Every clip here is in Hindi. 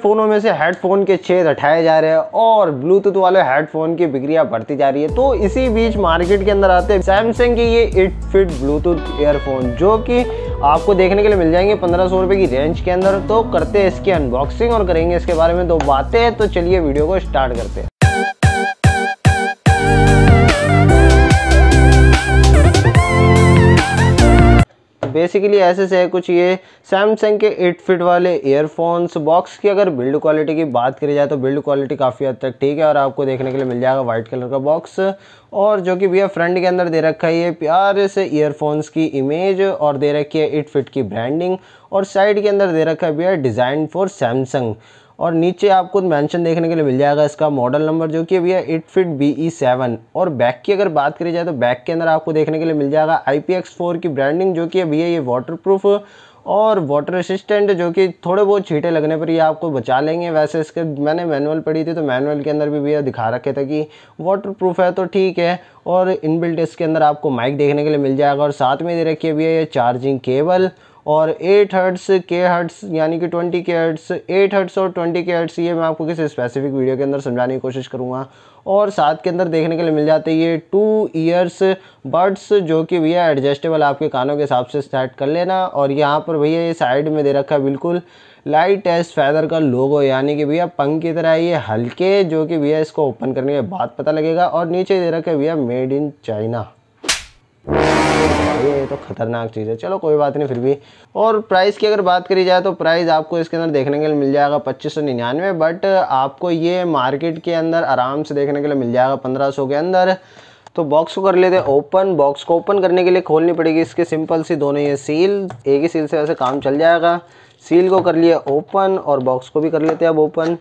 फ़ोनों में से हेडफोन के छेद हटाए जा रहे हैं और ब्लूटूथ वाले हेडफोन की बिक्रिया बढ़ती जा रही है तो इसी बीच मार्केट के अंदर आते हैं सैमसंग की ये इट फिट ब्लूटूथ ईयरफोन जो कि आपको देखने के लिए मिल जाएंगे पंद्रह सौ रुपये की रेंज के अंदर तो करते हैं इसकी अनबॉक्सिंग और करेंगे इसके बारे में दो बातें तो चलिए वीडियो को स्टार्ट करते हैं बेसिकली ऐसे से है कुछ ये सैमसंग के एट फिट वाले ईयरफोन्स बॉक्स की अगर बिल्ड क्वालिटी की बात करी जाए तो बिल्ड क्वालिटी काफ़ी हद तक ठीक है और आपको देखने के लिए मिल जाएगा वाइट कलर का बॉक्स और जो कि भैया फ्रंट के अंदर दे रखा है ये प्यारे से ईयरफोन्स की इमेज और दे रखी है एट फिट की ब्रांडिंग और साइड के अंदर दे रखा है भैया डिज़ाइन फॉर सैमसंग और नीचे आपको मेंशन देखने के लिए मिल जाएगा इसका मॉडल नंबर जो कि भैया ITFIT B E seven और बैक की अगर बात करी जाए तो बैक के अंदर आपको देखने के लिए मिल जाएगा आई पी एक्स फोर की ब्रांडिंग जो कि अभी है ये वाटर प्रूफ और वाटर रेसिस्टेंट जो कि थोड़े बहुत छीटे लगने पर ये आपको बचा लेंगे वैसे इसके मैंने मैनुअल पढ़ी थी तो मैनुअल के अंदर भी भैया दिखा रखे थे कि वाटर प्रूफ है तो ठीक है और इनबिल्ट इसके अंदर आपको माइक देखने के लिए मिल जाएगा और साथ में दे रखी है भैया ये चार्जिंग केबल और एट हर्ट्स के हर्ट्स यानी कि twenty K hertz eight hertz और ट्वेंटी के हर्ट्स ये मैं आपको किसी स्पेसिफिक वीडियो के अंदर समझाने की कोशिश करूँगा और साथ के अंदर देखने के लिए मिल जाते ये टू ईयर्स बर्ड्स जो कि भैया एडजस्टेबल आपके कानों के हिसाब से सेट कर लेना और यहाँ पर भैया ये साइड में दे रखा है बिल्कुल लाइट एस फैदर का लोगो यानी कि भैया पंख की तरह ये हल्के जो कि भैया इसको ओपन करने के बाद पता लगेगा और नीचे दे रखा है भैया मेड इन चाइना ये तो खतरनाक चीज़ है चलो कोई बात नहीं फिर भी और प्राइस की अगर बात करी जाए तो प्राइस आपको इसके अंदर देखने के लिए मिल जाएगा पच्चीस सौ निन्यानवे बट आपको ये मार्केट के अंदर आराम से देखने के लिए मिल जाएगा पंद्रह सौ के अंदर तो बॉक्स को कर लेते हैं ओपन बॉक्स को ओपन करने के लिए खोलनी पड़ेगी इसके सिंपल सी दोनों ये सील एक ही सील से वैसे काम चल जाएगा सील को कर लिया ओपन और बॉक्स को भी कर लेते हैं अब ओपन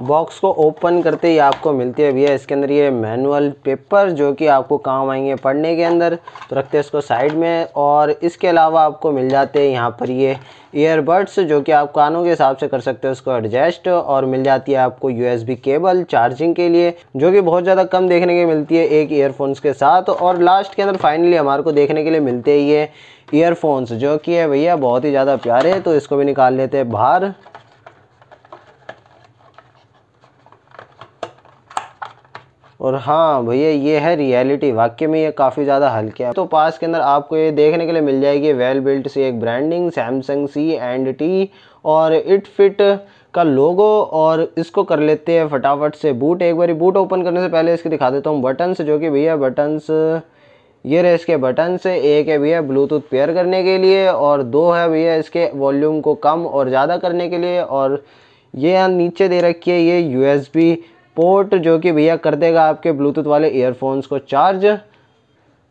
बॉक्स को ओपन करते ही आपको मिलती है भैया इसके अंदर ये मैनुअल पेपर जो कि आपको काम आएंगे पढ़ने के अंदर तो रखते हैं इसको साइड में और इसके अलावा आपको मिल जाते हैं यहाँ पर ये ईयरबड्स जो कि आप कानों के हिसाब से कर सकते हो उसको एडजस्ट और मिल जाती है आपको यूएसबी केबल चार्जिंग के लिए जो कि बहुत ज़्यादा कम देखने के मिलती है एक ईयरफोन्स के साथ और लास्ट के अंदर फाइनली हमारे को देखने के लिए मिलते ही ये ईयरफोन्स जो कि है भैया बहुत ही ज़्यादा प्यारे तो इसको भी निकाल लेते हैं बाहर और हाँ भैया ये है रियलिटी वाक्य में ये काफ़ी ज़्यादा हल्के है तो पास के अंदर आपको ये देखने के लिए मिल जाएगी वेल बिल्ट सी एक branding Samsung C and T और इट फिट का लोगो और इसको कर लेते हैं फटाफट से बूट एक बार बूट ओपन करने से पहले इसके दिखा देता हूँ बटन्स जो कि भैया बटन्स ये रहे इसके बटन से एक है भैया ब्लूटूथ पेयर करने के लिए और दो है भैया इसके वॉल्यूम को कम और ज़्यादा करने के लिए और ये नीचे दे रखी है ये यूएसबी पोर्ट जो कि भैया कर देगा आपके ब्लूटूथ वाले ईयरफोन्स को चार्ज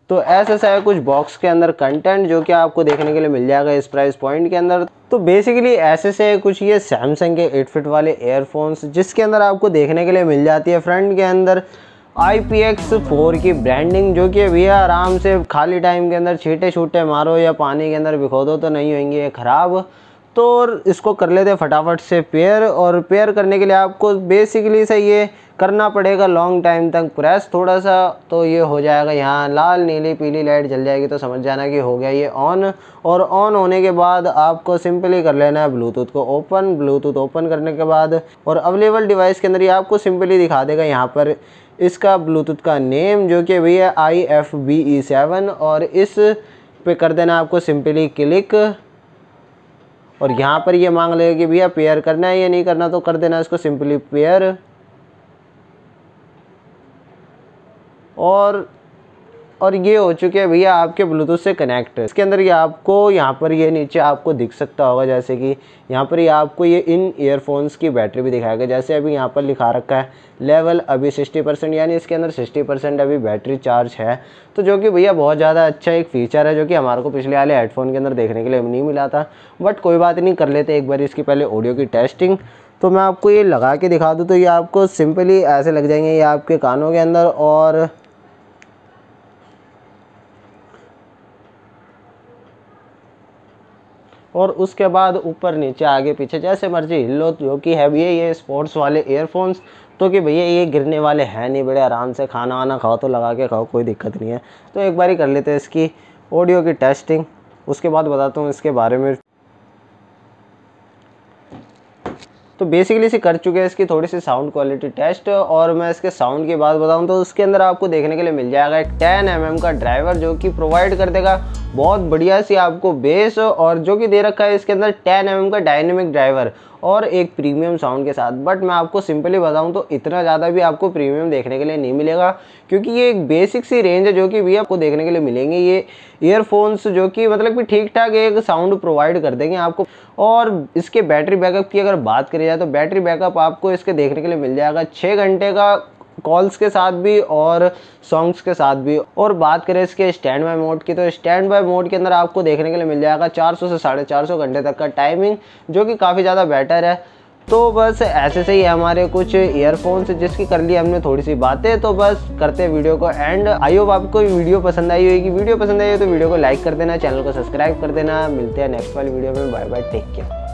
तो ऐसा है कुछ बॉक्स के अंदर कंटेंट जो कि आपको देखने के लिए मिल जाएगा इस प्राइस पॉइंट के अंदर तो बेसिकली ऐसे से कुछ ये सैमसंग के एट फिट वाले एयरफोन्स जिसके अंदर आपको देखने के लिए मिल जाती है फ्रंट के अंदर आई पी एक्स फोर की ब्रांडिंग जो कि भैया आराम से खाली टाइम के अंदर छीटे छूटे मारो या पानी के अंदर भिखो दो तो नहीं होंगे ये ख़राब तो इसको कर लेते हैं फटाफट से पेयर और पेयर करने के लिए आपको बेसिकली से ये करना पड़ेगा लॉन्ग टाइम तक प्रेस थोड़ा सा तो ये हो जाएगा यहाँ लाल नीली पीली लाइट जल जाएगी तो समझ जाना कि हो गया ये ऑन और ऑन होने के बाद आपको सिंपली कर लेना है ब्लूटूथ को ओपन ब्लूटूथ ओपन करने के बाद और अवेलेबल डिवाइस के अंदर ये आपको सिंपली दिखा देगा यहाँ पर इसका ब्लूटूथ का नेम जो कि भैया I F B E seven और इस पे कर देना आपको सिंपली क्लिक और यहाँ पर ये मांग लेगा कि भैया पेयर करना है या नहीं करना तो कर देना इसको सिंपली पेयर और और ये हो चुके हैं भैया आपके ब्लूटूथ से कनेक्ट इसके अंदर ये आपको यहाँ पर ये नीचे आपको दिख सकता होगा जैसे कि यहाँ पर ये आपको ये इन ईयरफोन्स की बैटरी भी दिखाएगा जैसे अभी यहाँ पर लिखा रखा है लेवल अभी सिक्सटी परसेंट यानी इसके अंदर सिक्सटी परसेंट अभी बैटरी चार्ज है तो जो कि भैया बहुत ज़्यादा अच्छा एक फीचर है जो कि हमारे को पिछले वाले हेडफोन के अंदर देखने के लिए नहीं मिला था बट कोई बात नहीं कर लेते एक बार इसकी पहले ऑडियो की टेस्टिंग तो मैं आपको ये लगा के दिखा दूँ तो ये आपको सिंपली ऐसे लग जाएंगे ये आपके कानों के अंदर और और उसके बाद ऊपर नीचे आगे पीछे जैसे मर्जी हिल लो जो कि है भैया ये स्पोर्ट्स वाले एयरफोन्स तो कि भैया ये गिरने वाले हैं नहीं बड़े आराम से खाना वाना खाओ तो लगा के खाओ कोई दिक्कत नहीं है तो एक बार ही कर लेते हैं इसकी ऑडियो की टेस्टिंग उसके बाद बताता हूँ इसके बारे में तो बेसिकली इसे कर चुके हैं इसकी थोड़ी सी साउंड क्वालिटी टेस्ट और मैं इसके साउंड की बात बताऊं तो उसके अंदर आपको देखने के लिए मिल जाएगा एक टेन एम mm का ड्राइवर जो कि प्रोवाइड कर देगा बहुत बढ़िया सी आपको बेस और जो कि दे रखा है इसके अंदर 10 एम का डायनेमिक ड्राइवर और एक प्रीमियम साउंड के साथ बट मैं आपको सिंपली बताऊं तो इतना ज़्यादा भी आपको प्रीमियम देखने के लिए नहीं मिलेगा क्योंकि ये एक बेसिक सी रेंज है जो कि भी आपको देखने के लिए मिलेंगे ये ईयरफोन्स जो कि मतलब कि ठीक ठाक एक साउंड प्रोवाइड कर देंगे आपको और इसके बैटरी बैकअप की अगर बात करी जाए तो बैटरी बैकअप आपको इसके देखने के लिए मिल जाएगा छः घंटे का कॉल्स के साथ भी और सॉन्ग्स के साथ भी और बात करें इसके स्टैंड बाय मोड की तो स्टैंड बाय मोड के अंदर आपको देखने के लिए मिल जाएगा 400 से साढ़े घंटे तक का टाइमिंग जो कि काफ़ी ज़्यादा बेटर है तो बस ऐसे से ही हमारे कुछ ईयरफोन्स जिसकी कर ली हमने थोड़ी सी बातें तो बस करते वीडियो को एंड आई होप आपको वीडियो पसंद आई होगी वीडियो पसंद आई हो तो वीडियो को लाइक कर देना चैनल को सब्सक्राइब कर देना मिलते हैं नेक्स्ट वाली वीडियो में बाय बाय टेक केयर